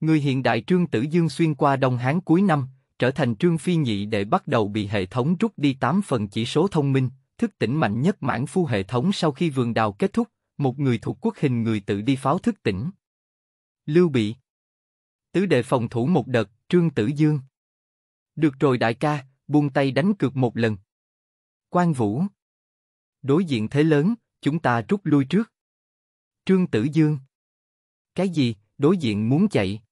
Người hiện đại Trương Tử Dương xuyên qua Đông Hán cuối năm, trở thành Trương Phi Nhị để bắt đầu bị hệ thống rút đi 8 phần chỉ số thông minh, thức tỉnh mạnh nhất mãn phu hệ thống sau khi vườn đào kết thúc, một người thuộc quốc hình người tự đi pháo thức tỉnh. Lưu Bị Tứ đệ phòng thủ một đợt, Trương Tử Dương Được rồi đại ca, buông tay đánh cược một lần. Quan Vũ Đối diện thế lớn, chúng ta rút lui trước. Trương Tử Dương Cái gì, đối diện muốn chạy?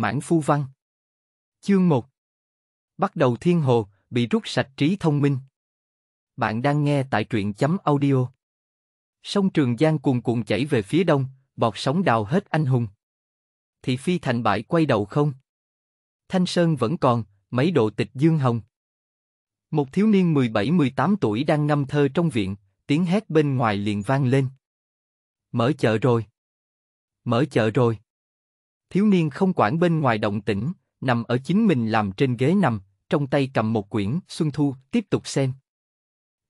Mãn Phu Văn Chương 1 Bắt đầu thiên hồ, bị rút sạch trí thông minh. Bạn đang nghe tại truyện chấm audio. Sông Trường Giang cuồn cuộn chảy về phía đông, bọt sóng đào hết anh hùng. Thị phi thành bại quay đầu không? Thanh Sơn vẫn còn, mấy độ tịch dương hồng. Một thiếu niên 17-18 tuổi đang ngâm thơ trong viện, tiếng hét bên ngoài liền vang lên. Mở chợ rồi. Mở chợ rồi. Thiếu niên không quản bên ngoài động tĩnh, nằm ở chính mình làm trên ghế nằm, trong tay cầm một quyển Xuân Thu, tiếp tục xem.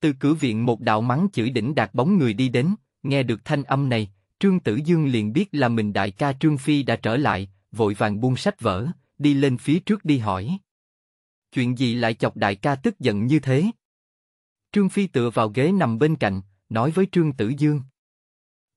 Từ cửa viện một đạo mắng chửi đỉnh đạt bóng người đi đến, nghe được thanh âm này, Trương Tử Dương liền biết là mình đại ca Trương Phi đã trở lại, vội vàng buông sách vở, đi lên phía trước đi hỏi. Chuyện gì lại chọc đại ca tức giận như thế? Trương Phi tựa vào ghế nằm bên cạnh, nói với Trương Tử Dương.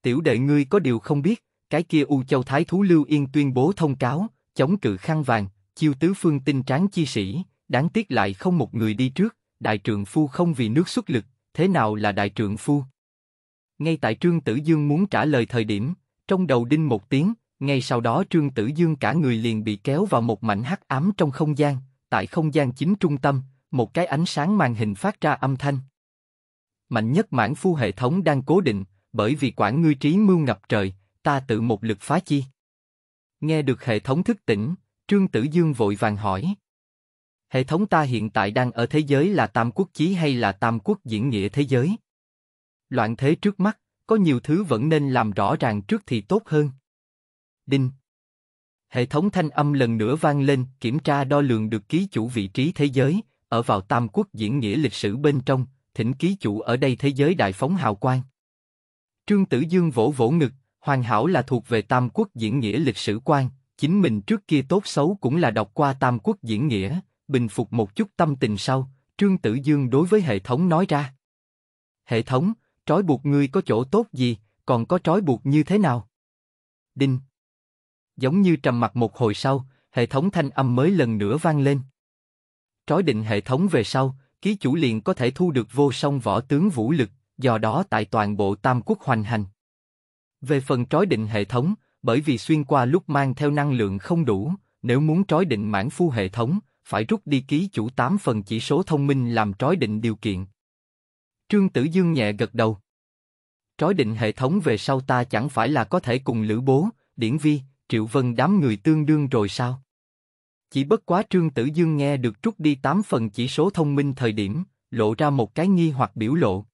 Tiểu đệ ngươi có điều không biết, cái kia U Châu Thái Thú Lưu Yên tuyên bố thông cáo, chống cự khăn vàng, chiêu tứ phương tinh tráng chi sĩ, đáng tiếc lại không một người đi trước, đại trưởng phu không vì nước xuất lực, thế nào là đại trưởng phu? Ngay tại Trương Tử Dương muốn trả lời thời điểm, trong đầu đinh một tiếng, ngay sau đó Trương Tử Dương cả người liền bị kéo vào một mảnh hắc ám trong không gian, tại không gian chính trung tâm, một cái ánh sáng màn hình phát ra âm thanh. Mạnh nhất mãn phu hệ thống đang cố định, bởi vì quản ngươi trí mưu ngập trời, ta tự một lực phá chi. Nghe được hệ thống thức tỉnh, Trương Tử Dương vội vàng hỏi. Hệ thống ta hiện tại đang ở thế giới là tam quốc chí hay là tam quốc diễn nghĩa thế giới? Loạn thế trước mắt, có nhiều thứ vẫn nên làm rõ ràng trước thì tốt hơn. Đinh Hệ thống thanh âm lần nữa vang lên, kiểm tra đo lường được ký chủ vị trí thế giới, ở vào tam quốc diễn nghĩa lịch sử bên trong, thỉnh ký chủ ở đây thế giới đại phóng hào quang. Trương Tử Dương vỗ vỗ ngực, hoàn hảo là thuộc về Tam Quốc diễn nghĩa lịch sử quan, chính mình trước kia tốt xấu cũng là đọc qua Tam Quốc diễn nghĩa, bình phục một chút tâm tình sau, Trương Tử Dương đối với hệ thống nói ra. Hệ thống, trói buộc ngươi có chỗ tốt gì, còn có trói buộc như thế nào? Đinh. Giống như trầm mặc một hồi sau, hệ thống thanh âm mới lần nữa vang lên. Trói định hệ thống về sau, ký chủ liền có thể thu được vô song võ tướng vũ lực, do đó tại toàn bộ Tam Quốc hoành hành. Về phần trói định hệ thống, bởi vì xuyên qua lúc mang theo năng lượng không đủ, nếu muốn trói định mãn phu hệ thống, phải rút đi ký chủ 8 phần chỉ số thông minh làm trói định điều kiện. Trương Tử Dương nhẹ gật đầu. Trói định hệ thống về sau ta chẳng phải là có thể cùng Lữ Bố, Điển Vi, Triệu Vân đám người tương đương rồi sao? Chỉ bất quá Trương Tử Dương nghe được rút đi 8 phần chỉ số thông minh thời điểm, lộ ra một cái nghi hoặc biểu lộ.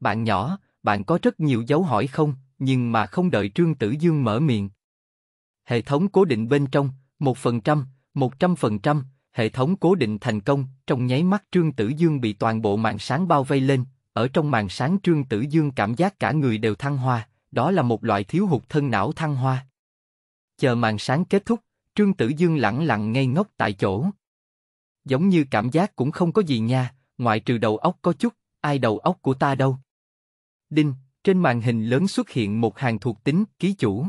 Bạn nhỏ, bạn có rất nhiều dấu hỏi không? nhưng mà không đợi Trương Tử Dương mở miệng. Hệ thống cố định bên trong, một một phần trăm trăm phần trăm hệ thống cố định thành công, trong nháy mắt Trương Tử Dương bị toàn bộ màn sáng bao vây lên, ở trong màn sáng Trương Tử Dương cảm giác cả người đều thăng hoa, đó là một loại thiếu hụt thân não thăng hoa. Chờ màn sáng kết thúc, Trương Tử Dương lẳng lặng ngây ngốc tại chỗ. Giống như cảm giác cũng không có gì nha, ngoại trừ đầu óc có chút, ai đầu óc của ta đâu. Đinh, trên màn hình lớn xuất hiện một hàng thuộc tính, ký chủ.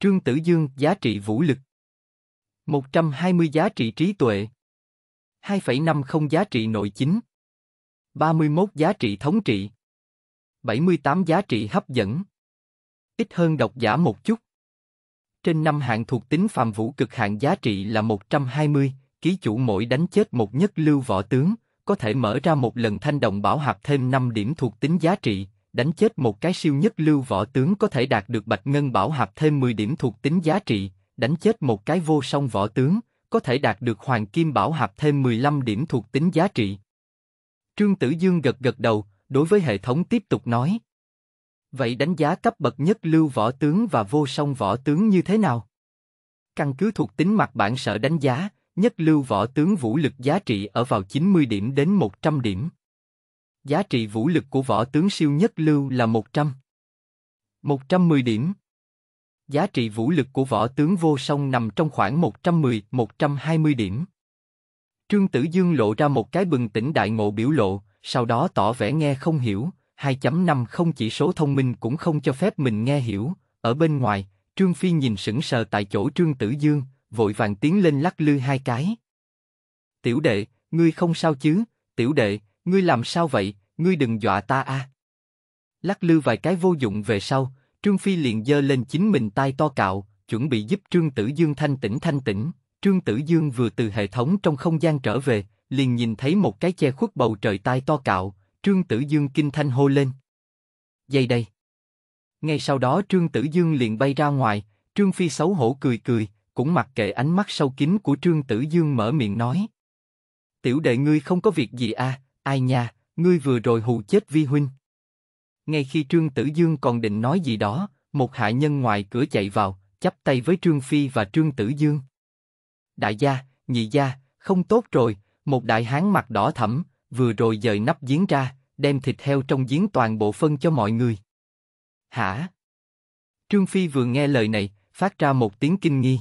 Trương Tử Dương, giá trị vũ lực. 120 giá trị trí tuệ. 2,50 giá trị nội chính. 31 giá trị thống trị. 78 giá trị hấp dẫn. Ít hơn độc giả một chút. Trên năm hạng thuộc tính phàm vũ cực hạn giá trị là 120, ký chủ mỗi đánh chết một nhất lưu võ tướng, có thể mở ra một lần thanh đồng bảo hạt thêm 5 điểm thuộc tính giá trị, đánh chết một cái siêu nhất lưu võ tướng có thể đạt được bạch ngân bảo hạp thêm 10 điểm thuộc tính giá trị, đánh chết một cái vô song võ tướng, có thể đạt được hoàng kim bảo hạp thêm 15 điểm thuộc tính giá trị. Trương Tử Dương gật gật đầu, đối với hệ thống tiếp tục nói. Vậy đánh giá cấp bậc nhất lưu võ tướng và vô song võ tướng như thế nào? Căn cứ thuộc tính mặt bản sở đánh giá, nhất lưu võ tướng vũ lực giá trị ở vào 90 điểm đến 100 điểm Giá trị vũ lực của võ tướng siêu nhất lưu là 100. 110 điểm. Giá trị vũ lực của võ tướng vô song nằm trong khoảng 110-120 điểm. Trương Tử Dương lộ ra một cái bừng tỉnh đại ngộ biểu lộ, sau đó tỏ vẻ nghe không hiểu, 2.5 không chỉ số thông minh cũng không cho phép mình nghe hiểu. Ở bên ngoài, Trương Phi nhìn sững sờ tại chỗ Trương Tử Dương, vội vàng tiến lên lắc lư hai cái. Tiểu đệ, ngươi không sao chứ? Tiểu đệ, ngươi làm sao vậy, ngươi đừng dọa ta a. Lắc lư vài cái vô dụng về sau, Trương Phi liền dơ lên chính mình tay to cạo, chuẩn bị giúp Trương Tử Dương thanh tĩnh thanh tĩnh. Trương Tử Dương vừa từ hệ thống trong không gian trở về, liền nhìn thấy một cái che khuất bầu trời tai to cạo, Trương Tử Dương kinh thanh hô lên. Dây đây. Ngay sau đó Trương Tử Dương liền bay ra ngoài, Trương Phi xấu hổ cười cười, cũng mặc kệ ánh mắt sâu kín của Trương Tử Dương mở miệng nói. Tiểu đệ ngươi không có việc gì à, Ai nha, ngươi vừa rồi hù chết vi huynh. Ngay khi Trương Tử Dương còn định nói gì đó, một hạ nhân ngoài cửa chạy vào, chắp tay với Trương Phi và Trương Tử Dương. Đại gia, nhị gia, không tốt rồi, một đại hán mặt đỏ thẫm, vừa rồi dời nắp giếng ra, đem thịt heo trong giếng toàn bộ phân cho mọi người. Hả? Trương Phi vừa nghe lời này, phát ra một tiếng kinh nghi.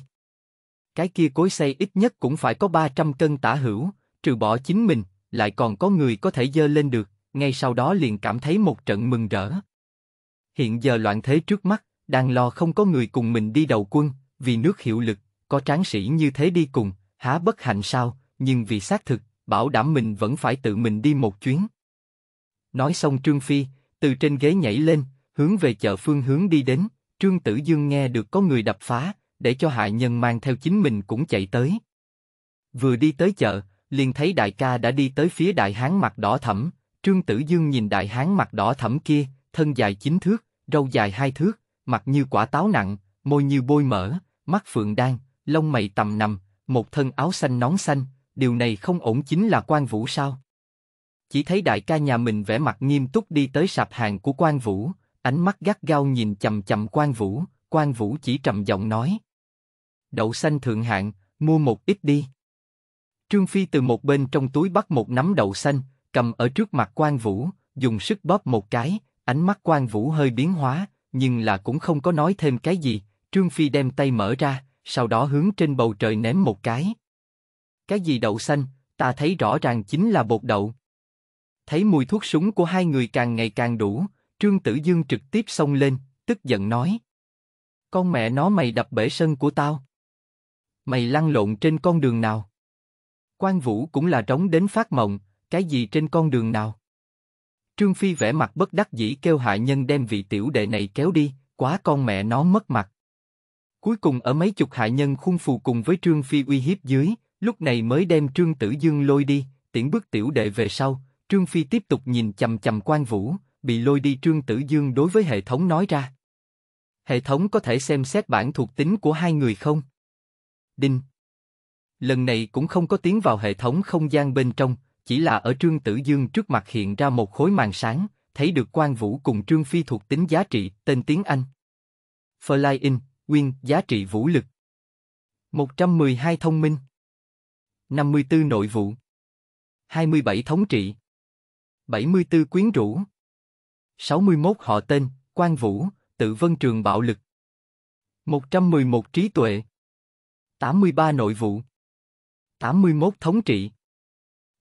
Cái kia cối xây ít nhất cũng phải có 300 cân tả hữu, trừ bỏ chính mình, lại còn có người có thể dơ lên được, ngay sau đó liền cảm thấy một trận mừng rỡ. Hiện giờ loạn thế trước mắt, đang lo không có người cùng mình đi đầu quân, vì nước hiệu lực, có tráng sĩ như thế đi cùng, há bất hạnh sao, nhưng vì xác thực, bảo đảm mình vẫn phải tự mình đi một chuyến. Nói xong Trương Phi, từ trên ghế nhảy lên, hướng về chợ phương hướng đi đến, Trương Tử Dương nghe được có người đập phá, để cho hại nhân mang theo chính mình cũng chạy tới. Vừa đi tới chợ, liền thấy đại ca đã đi tới phía đại hán mặt đỏ thẫm, Trương Tử Dương nhìn đại hán mặt đỏ thẫm kia, thân dài chín thước, râu dài hai thước, mặt như quả táo nặng, môi như bôi mỡ, mắt phượng đan, lông mày tầm nằm, một thân áo xanh nón xanh, điều này không ổn chính là quan vũ sao? Chỉ thấy đại ca nhà mình vẻ mặt nghiêm túc đi tới sạp hàng của quan vũ, ánh mắt gắt gao nhìn chầm chầm quan vũ, quan vũ chỉ trầm giọng nói. Đậu xanh thượng hạng, mua một ít đi. Trương Phi từ một bên trong túi bắt một nắm đậu xanh, cầm ở trước mặt Quan Vũ, dùng sức bóp một cái, ánh mắt Quan Vũ hơi biến hóa, nhưng là cũng không có nói thêm cái gì. Trương Phi đem tay mở ra, sau đó hướng trên bầu trời ném một cái. Cái gì đậu xanh, ta thấy rõ ràng chính là bột đậu. Thấy mùi thuốc súng của hai người càng ngày càng đủ, Trương Tử Dương trực tiếp xông lên, tức giận nói. Con mẹ nó mày đập bể sân của tao. Mày lăn lộn trên con đường nào? quan vũ cũng là trống đến phát mộng, cái gì trên con đường nào? Trương Phi vẻ mặt bất đắc dĩ kêu hạ nhân đem vị tiểu đệ này kéo đi, quá con mẹ nó mất mặt. Cuối cùng ở mấy chục hạ nhân khung phù cùng với Trương Phi uy hiếp dưới, lúc này mới đem Trương Tử Dương lôi đi, tiễn bước tiểu đệ về sau, Trương Phi tiếp tục nhìn chầm chầm quan vũ, bị lôi đi Trương Tử Dương đối với hệ thống nói ra. Hệ thống có thể xem xét bản thuộc tính của hai người không? Đinh, Lần này cũng không có tiến vào hệ thống không gian bên trong, chỉ là ở Trương Tử Dương trước mặt hiện ra một khối màn sáng, thấy được quan vũ cùng Trương Phi thuộc tính giá trị, tên tiếng Anh. Flying, Win, giá trị vũ lực. 112 thông minh. 54 nội vụ. 27 thống trị. 74 quyến rũ. 61 họ tên, quan vũ, tự vân trường bạo lực. 111 trí tuệ. 83 nội vụ. 81 thống trị.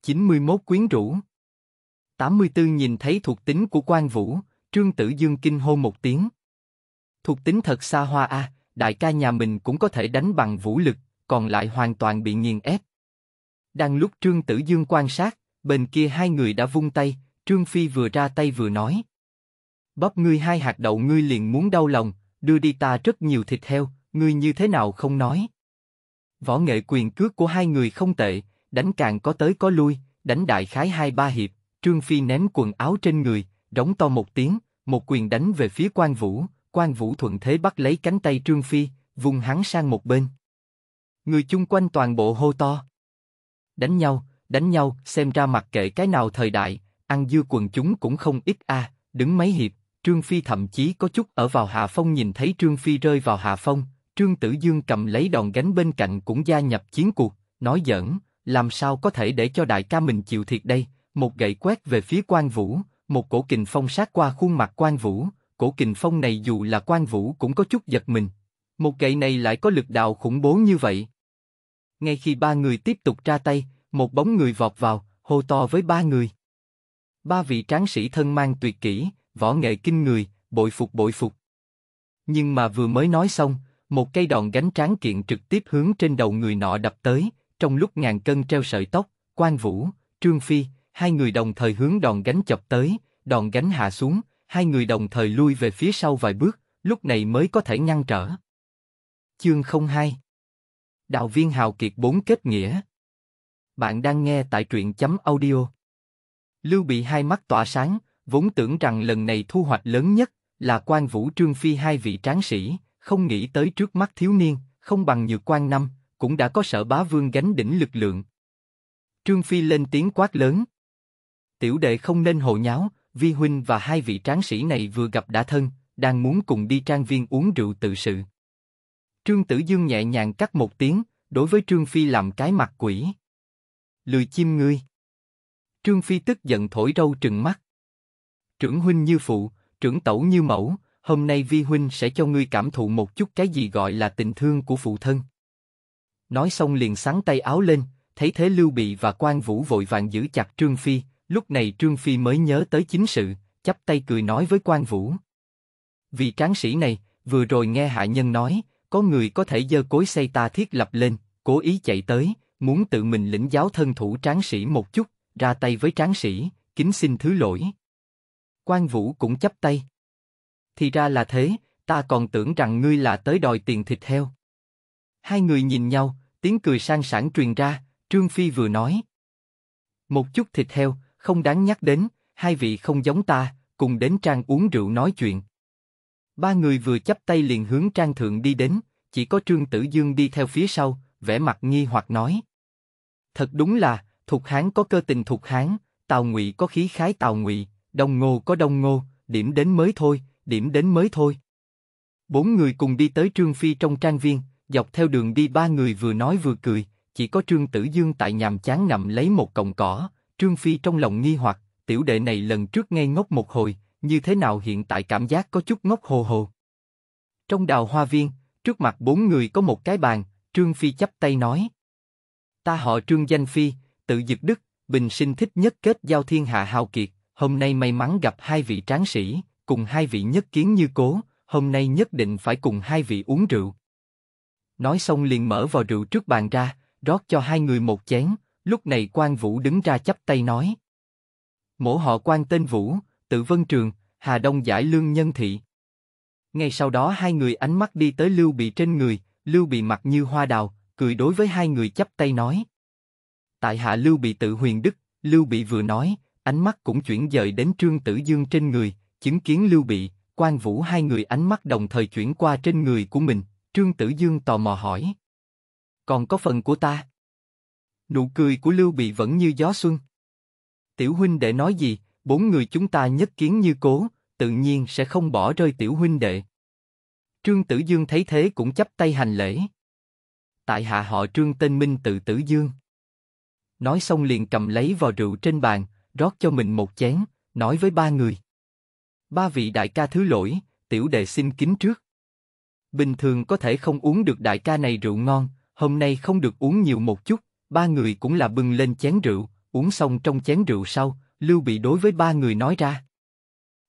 91 quyến rũ. 84 nhìn thấy thuộc tính của quan vũ, Trương Tử Dương kinh hô một tiếng. Thuộc tính thật xa hoa a, à, đại ca nhà mình cũng có thể đánh bằng vũ lực, còn lại hoàn toàn bị nghiền ép. Đang lúc Trương Tử Dương quan sát, bên kia hai người đã vung tay, Trương Phi vừa ra tay vừa nói. Bóp ngươi hai hạt đậu ngươi liền muốn đau lòng, đưa đi ta rất nhiều thịt heo, ngươi như thế nào không nói. Võ nghệ quyền cước của hai người không tệ, đánh càng có tới có lui, đánh đại khái hai ba hiệp, Trương Phi ném quần áo trên người, rống to một tiếng, một quyền đánh về phía Quan Vũ, Quan Vũ thuận thế bắt lấy cánh tay Trương Phi, vùng hắn sang một bên. Người chung quanh toàn bộ hô to. Đánh nhau, đánh nhau, xem ra mặc kệ cái nào thời đại, ăn dưa quần chúng cũng không ít a, à, đứng mấy hiệp, Trương Phi thậm chí có chút ở vào hạ phong nhìn thấy Trương Phi rơi vào hạ phong, Trương Tử Dương cầm lấy đòn gánh bên cạnh cũng gia nhập chiến cuộc, nói giỡn, làm sao có thể để cho đại ca mình chịu thiệt đây, một gậy quét về phía quan vũ, một cổ kình phong sát qua khuôn mặt quan vũ, cổ kình phong này dù là quan vũ cũng có chút giật mình. Một gậy này lại có lực đạo khủng bố như vậy. Ngay khi ba người tiếp tục ra tay, một bóng người vọt vào, hô to với ba người. Ba vị tráng sĩ thân mang tuyệt kỹ, võ nghệ kinh người, bội phục bội phục. Nhưng mà vừa mới nói xong, một cây đòn gánh tráng kiện trực tiếp hướng trên đầu người nọ đập tới, trong lúc ngàn cân treo sợi tóc, Quan Vũ, Trương Phi, hai người đồng thời hướng đòn gánh chập tới, đòn gánh hạ xuống, hai người đồng thời lui về phía sau vài bước, lúc này mới có thể ngăn trở. Chương 02 Đạo viên hào kiệt 4 kết nghĩa Bạn đang nghe tại truyện chấm audio Lưu bị hai mắt tỏa sáng, vốn tưởng rằng lần này thu hoạch lớn nhất là quan vũ trương phi hai vị tráng sĩ, không nghĩ tới trước mắt thiếu niên, không bằng nhược quan năm, cũng đã có sở bá vương gánh đỉnh lực lượng. Trương Phi lên tiếng quát lớn. Tiểu đệ không nên hồ nháo, vi huynh và hai vị tráng sĩ này vừa gặp đã thân, đang muốn cùng đi trang viên uống rượu tự sự. Trương Tử Dương nhẹ nhàng cắt một tiếng, đối với Trương Phi làm cái mặt quỷ. Lười chim ngươi. Trương Phi tức giận thổi râu trừng mắt. Trưởng huynh như phụ, trưởng tẩu như mẫu, Hôm nay Vi Huynh sẽ cho ngươi cảm thụ một chút cái gì gọi là tình thương của phụ thân. Nói xong liền sáng tay áo lên, thấy thế Lưu Bị và quan Vũ vội vàng giữ chặt Trương Phi, lúc này Trương Phi mới nhớ tới chính sự, chắp tay cười nói với quan Vũ. Vị tráng sĩ này, vừa rồi nghe hạ nhân nói, có người có thể dơ cối xây ta thiết lập lên, cố ý chạy tới, muốn tự mình lĩnh giáo thân thủ tráng sĩ một chút, ra tay với tráng sĩ, kính xin thứ lỗi. Quan Vũ cũng chấp tay. Thì ra là thế, ta còn tưởng rằng ngươi là tới đòi tiền thịt heo. Hai người nhìn nhau, tiếng cười sang sảng truyền ra, Trương Phi vừa nói. Một chút thịt heo, không đáng nhắc đến, hai vị không giống ta, cùng đến trang uống rượu nói chuyện. Ba người vừa chấp tay liền hướng trang thượng đi đến, chỉ có Trương Tử Dương đi theo phía sau, vẻ mặt nghi hoặc nói. Thật đúng là, thuộc hán có cơ tình thuộc hán, tào ngụy có khí khái tào ngụy, đông ngô có đông ngô, điểm đến mới thôi, điểm đến mới thôi. Bốn người cùng đi tới Trương Phi trong trang viên, dọc theo đường đi ba người vừa nói vừa cười, chỉ có Trương Tử Dương tại nhàm chán nằm lấy một cọng cỏ, Trương Phi trong lòng nghi hoặc, tiểu đệ này lần trước ngây ngốc một hồi, như thế nào hiện tại cảm giác có chút ngốc hồ hồ. Trong đào hoa viên, trước mặt bốn người có một cái bàn, Trương Phi chắp tay nói. Ta họ Trương Danh Phi, tự Dực Đức, bình sinh thích nhất kết giao thiên hạ hào kiệt, hôm nay may mắn gặp hai vị tráng sĩ, cùng hai vị nhất kiến như cố, hôm nay nhất định phải cùng hai vị uống rượu. Nói xong liền mở vào rượu trước bàn ra, rót cho hai người một chén, lúc này quan Vũ đứng ra chắp tay nói. Mổ họ quan tên Vũ, tự Vân Trường, Hà Đông giải lương nhân thị. Ngay sau đó hai người ánh mắt đi tới Lưu Bị trên người, Lưu Bị mặt như hoa đào, cười đối với hai người chắp tay nói. Tại hạ Lưu Bị tự huyền đức, Lưu Bị vừa nói, ánh mắt cũng chuyển dời đến Trương Tử Dương trên người, chứng kiến Lưu Bị, Quan Vũ hai người ánh mắt đồng thời chuyển qua trên người của mình, Trương Tử Dương tò mò hỏi. Còn có phần của ta? Nụ cười của Lưu Bị vẫn như gió xuân. Tiểu huynh đệ nói gì, bốn người chúng ta nhất kiến như cố, tự nhiên sẽ không bỏ rơi tiểu huynh đệ. Trương Tử Dương thấy thế cũng chấp tay hành lễ. Tại hạ họ Trương tên Minh tự Tử Dương. Nói xong liền cầm lấy vò rượu trên bàn, rót cho mình một chén, nói với ba người. Ba vị đại ca thứ lỗi, tiểu đệ xin kính trước. Bình thường có thể không uống được đại ca này rượu ngon, hôm nay không được uống nhiều một chút, ba người cũng là bưng lên chén rượu, uống xong trong chén rượu sau, Lưu Bị đối với ba người nói ra.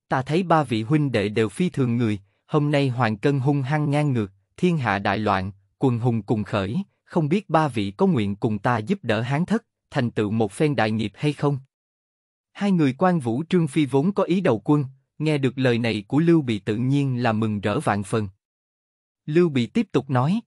Ta thấy ba vị huynh đệ đều phi thường người, hôm nay hoàng cân hung hăng ngang ngược, thiên hạ đại loạn, quần hùng cùng khởi, không biết ba vị có nguyện cùng ta giúp đỡ hán thất, thành tựu một phen đại nghiệp hay không? Hai người quan vũ trương phi vốn có ý đầu quân, Nghe được lời này của Lưu Bị tự nhiên là mừng rỡ vạn phần. Lưu Bị tiếp tục nói.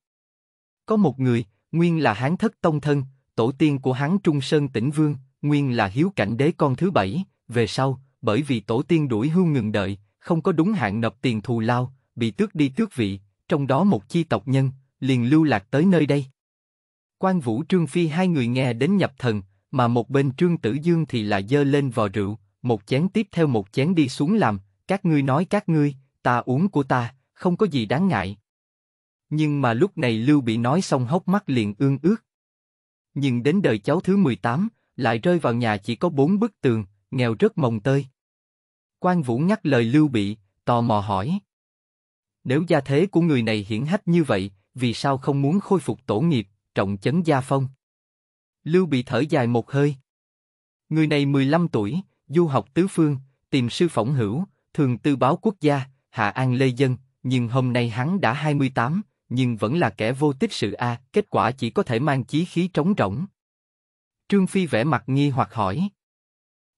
Có một người, nguyên là Hán Thất Tông Thân, tổ tiên của Hán Trung Sơn tỉnh Vương, nguyên là hiếu cảnh đế con thứ bảy, về sau, bởi vì tổ tiên đuổi hưu ngừng đợi, không có đúng hạn nộp tiền thù lao, bị tước đi tước vị, trong đó một chi tộc nhân, liền lưu lạc tới nơi đây. Quan Vũ Trương Phi hai người nghe đến nhập thần, mà một bên Trương Tử Dương thì lại dơ lên vò rượu, một chén tiếp theo một chén đi xuống làm, các ngươi nói các ngươi, ta uống của ta, không có gì đáng ngại. Nhưng mà lúc này Lưu Bị nói xong hốc mắt liền ương ước. Nhưng đến đời cháu thứ 18, lại rơi vào nhà chỉ có bốn bức tường, nghèo rất mồng tơi. Quan Vũ nhắc lời Lưu Bị, tò mò hỏi. Nếu gia thế của người này hiển hách như vậy, vì sao không muốn khôi phục tổ nghiệp, trọng chấn gia phong? Lưu Bị thở dài một hơi. Người này 15 tuổi, du học tứ phương, tìm sư phỏng hữu, thường tư báo quốc gia, Hạ An Lê Dân, nhưng hôm nay hắn đã 28, nhưng vẫn là kẻ vô tích sự a, kết quả chỉ có thể mang chí khí trống rỗng. Trương Phi vẻ mặt nghi hoặc hỏi.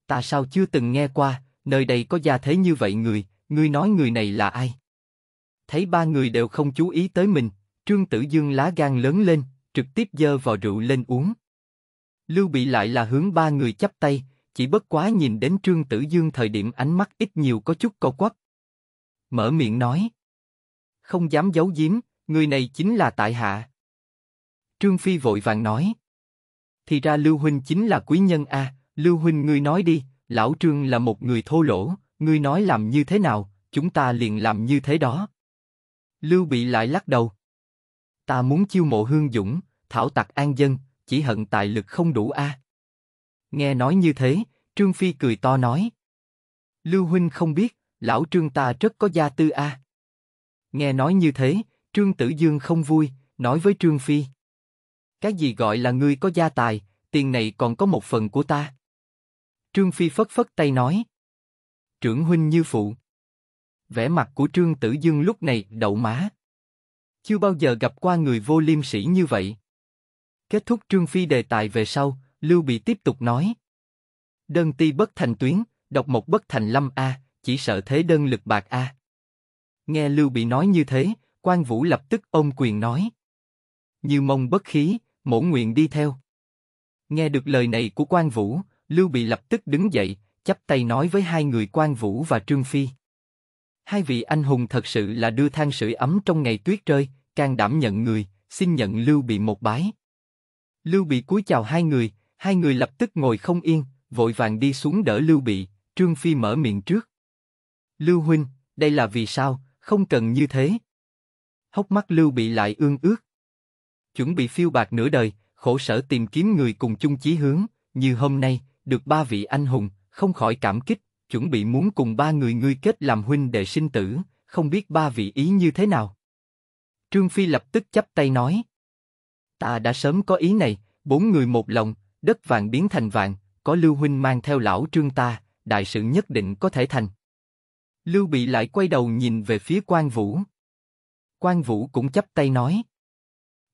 Ta sao chưa từng nghe qua, nơi đây có gia thế như vậy người, ngươi nói người này là ai? Thấy ba người đều không chú ý tới mình, Trương Tử Dương lá gan lớn lên, trực tiếp dơ vào rượu lên uống. Lưu Bị lại là hướng ba người chắp tay, chỉ bất quá nhìn đến Trương Tử Dương thời điểm ánh mắt ít nhiều có chút co quắp. Mở miệng nói. Không dám giấu giếm, người này chính là tại hạ. Trương Phi vội vàng nói. Thì ra Lưu Huynh chính là quý nhân a à. Lưu Huynh ngươi nói đi, lão Trương là một người thô lỗ, ngươi nói làm như thế nào, chúng ta liền làm như thế đó. Lưu Bị lại lắc đầu. Ta muốn chiêu mộ hương dũng, thảo tặc an dân, chỉ hận tài lực không đủ a. À. Nghe nói như thế, Trương Phi cười to nói. Lưu Huynh không biết, lão Trương ta rất có gia tư a. À. Nghe nói như thế, Trương Tử Dương không vui, nói với Trương Phi. Cái gì gọi là ngươi có gia tài, tiền này còn có một phần của ta. Trương Phi phất phất tay nói. Trưởng Huynh như phụ. Vẻ mặt của Trương Tử Dương lúc này đậu má. Chưa bao giờ gặp qua người vô liêm sĩ như vậy. Kết thúc Trương Phi đề tài về sau, Lưu Bị tiếp tục nói. Đơn ti bất thành tuyến, độc một bất thành lâm A, chỉ sợ thế đơn lực bạc A. Nghe Lưu Bị nói như thế, quan Vũ lập tức ôm quyền nói. Như mông bất khí, mổ nguyện đi theo. Nghe được lời này của quan Vũ, Lưu Bị lập tức đứng dậy, chắp tay nói với hai người quan Vũ và Trương Phi. Hai vị anh hùng thật sự là đưa than sưởi ấm trong ngày tuyết rơi, can đảm nhận người, xin nhận Lưu Bị một bái. Lưu Bị cúi chào hai người, hai người lập tức ngồi không yên, vội vàng đi xuống đỡ Lưu Bị, Trương Phi mở miệng trước. Lưu Huynh, đây là vì sao, không cần như thế. Hốc mắt Lưu Bị lại ương ước. Chuẩn bị phiêu bạc nửa đời, khổ sở tìm kiếm người cùng chung chí hướng, như hôm nay, được ba vị anh hùng, không khỏi cảm kích, chuẩn bị muốn cùng ba người ngươi kết làm huynh đệ sinh tử, không biết ba vị ý như thế nào. Trương Phi lập tức chắp tay nói. Ta đã sớm có ý này, bốn người một lòng, đất vàng biến thành vàng, có Lưu Huynh mang theo lão trương ta, đại sự nhất định có thể thành. Lưu Bị lại quay đầu nhìn về phía quan Vũ. quan Vũ cũng chấp tay nói.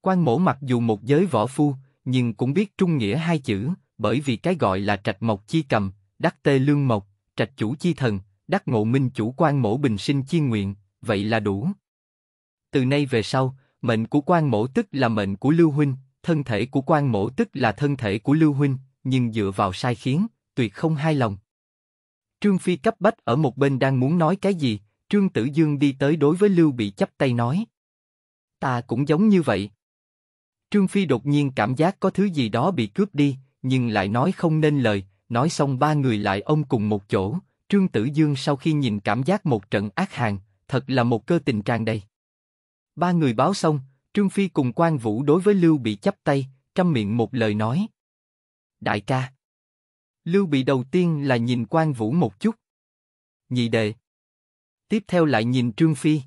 quan mổ mặc dù một giới võ phu, nhưng cũng biết trung nghĩa hai chữ, bởi vì cái gọi là trạch mộc chi cầm, đắc tê lương mộc, trạch chủ chi thần, đắc ngộ minh chủ quan mổ bình sinh chi nguyện, vậy là đủ. Từ nay về sau, mệnh của quan mổ tức là mệnh của Lưu Huynh, thân thể của quan mổ tức là thân thể của Lưu Huynh, nhưng dựa vào sai khiến, tuyệt không hai lòng. Trương Phi cấp bách ở một bên đang muốn nói cái gì, Trương Tử Dương đi tới đối với Lưu Bị chấp tay nói. Ta cũng giống như vậy. Trương Phi đột nhiên cảm giác có thứ gì đó bị cướp đi, nhưng lại nói không nên lời, nói xong ba người lại ông cùng một chỗ, Trương Tử Dương sau khi nhìn cảm giác một trận ác hàng, thật là một cơ tình tràn đầy. Ba người báo xong, Trương Phi cùng quan Vũ đối với Lưu Bị chắp tay, trăm miệng một lời nói. Đại ca. Lưu Bị đầu tiên là nhìn quan Vũ một chút. Nhị đệ. Tiếp theo lại nhìn Trương Phi.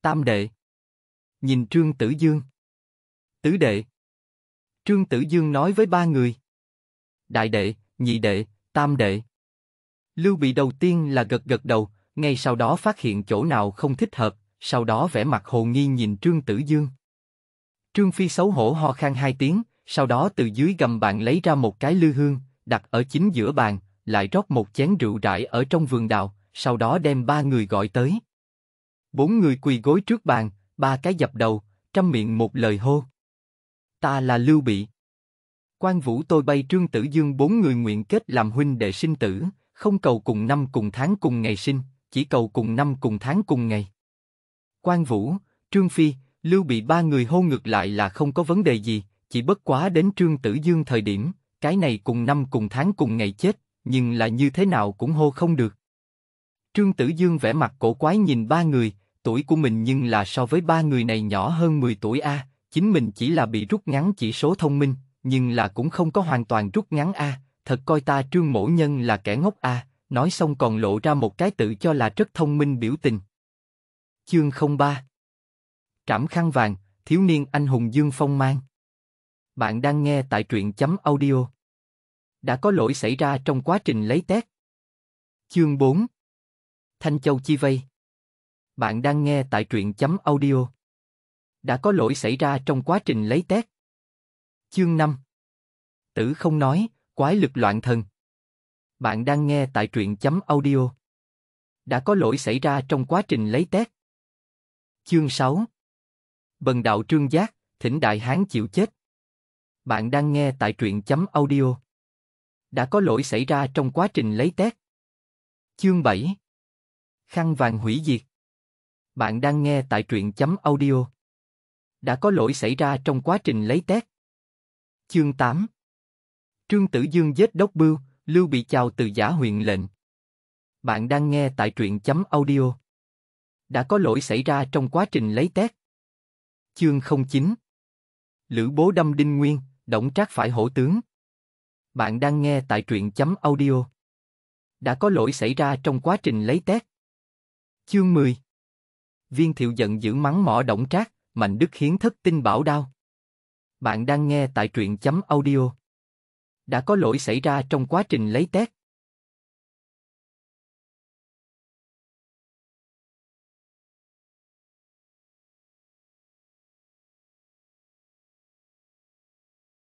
Tam đệ. Nhìn Trương Tử Dương. Tứ đệ. Trương Tử Dương nói với ba người. Đại đệ, nhị đệ, tam đệ. Lưu Bị đầu tiên là gật gật đầu, ngay sau đó phát hiện chỗ nào không thích hợp, sau đó vẻ mặt hồ nghi nhìn Trương Tử Dương. Trương Phi xấu hổ ho khan hai tiếng, sau đó từ dưới gầm bàn lấy ra một cái lư hương, đặt ở chính giữa bàn, lại rót một chén rượu rải ở trong vườn đào, sau đó đem ba người gọi tới. Bốn người quỳ gối trước bàn, ba cái dập đầu, trăm miệng một lời hô. Ta là Lưu Bị. Quan Vũ tôi bay Trương Tử Dương bốn người nguyện kết làm huynh đệ sinh tử, không cầu cùng năm cùng tháng cùng ngày sinh, chỉ cầu cùng năm cùng tháng cùng ngày. Quan Vũ, Trương Phi, Lưu Bị ba người hô ngược lại là không có vấn đề gì, chỉ bất quá đến Trương Tử Dương thời điểm, cái này cùng năm cùng tháng cùng ngày chết, nhưng là như thế nào cũng hô không được. Trương Tử Dương vẻ mặt cổ quái nhìn ba người, tuổi của mình nhưng là so với ba người này nhỏ hơn 10 tuổi a, chính mình chỉ là bị rút ngắn chỉ số thông minh, nhưng là cũng không có hoàn toàn rút ngắn a, thật coi ta Trương Mỗ Nhân là kẻ ngốc a, nói xong còn lộ ra một cái tự cho là rất thông minh biểu tình. Chương 03 Trảm khăn vàng, thiếu niên anh hùng Dương Phong mang. Bạn đang nghe tại truyện chấm audio. Đã có lỗi xảy ra trong quá trình lấy tét Chương 4 Thanh Châu Chi Vây Bạn đang nghe tại truyện chấm audio. Đã có lỗi xảy ra trong quá trình lấy tét Chương 5 Tử không nói, quái lực loạn thần. Bạn đang nghe tại truyện chấm audio. Đã có lỗi xảy ra trong quá trình lấy tét Chương 6 Bần đạo trương giác, thỉnh đại hán chịu chết. Bạn đang nghe tại truyện chấm audio. Đã có lỗi xảy ra trong quá trình lấy tét. Chương 7 Khăn vàng hủy diệt. Bạn đang nghe tại truyện chấm audio. Đã có lỗi xảy ra trong quá trình lấy tét. Chương 8 Trương Tử Dương giết đốc bưu, Lưu bị chào từ giả huyện lệnh. Bạn đang nghe tại truyện chấm audio đã có lỗi xảy ra trong quá trình lấy tét. Chương 09 Lữ bố đâm đinh nguyên, động trác phải hổ tướng. Bạn đang nghe tại truyện chấm audio. Đã có lỗi xảy ra trong quá trình lấy tét. Chương 10 Viên thiệu giận dữ mắng mỏ động trác, mạnh đức hiến thất tinh bảo đao. Bạn đang nghe tại truyện chấm audio. Đã có lỗi xảy ra trong quá trình lấy tét.